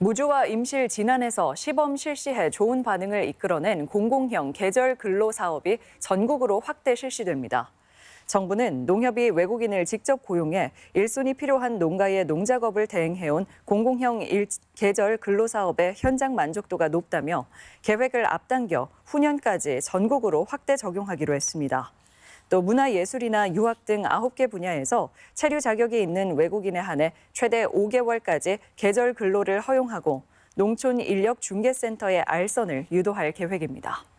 무주와 임실 진안에서 시범 실시해 좋은 반응을 이끌어낸 공공형 계절 근로 사업이 전국으로 확대 실시됩니다. 정부는 농협이 외국인을 직접 고용해 일손이 필요한 농가의 농작업을 대행해온 공공형 일, 계절 근로 사업의 현장 만족도가 높다며 계획을 앞당겨 후년까지 전국으로 확대 적용하기로 했습니다. 또 문화예술이나 유학 등 9개 분야에서 체류 자격이 있는 외국인에 한해 최대 5개월까지 계절 근로를 허용하고 농촌 인력 중개센터의 알선을 유도할 계획입니다.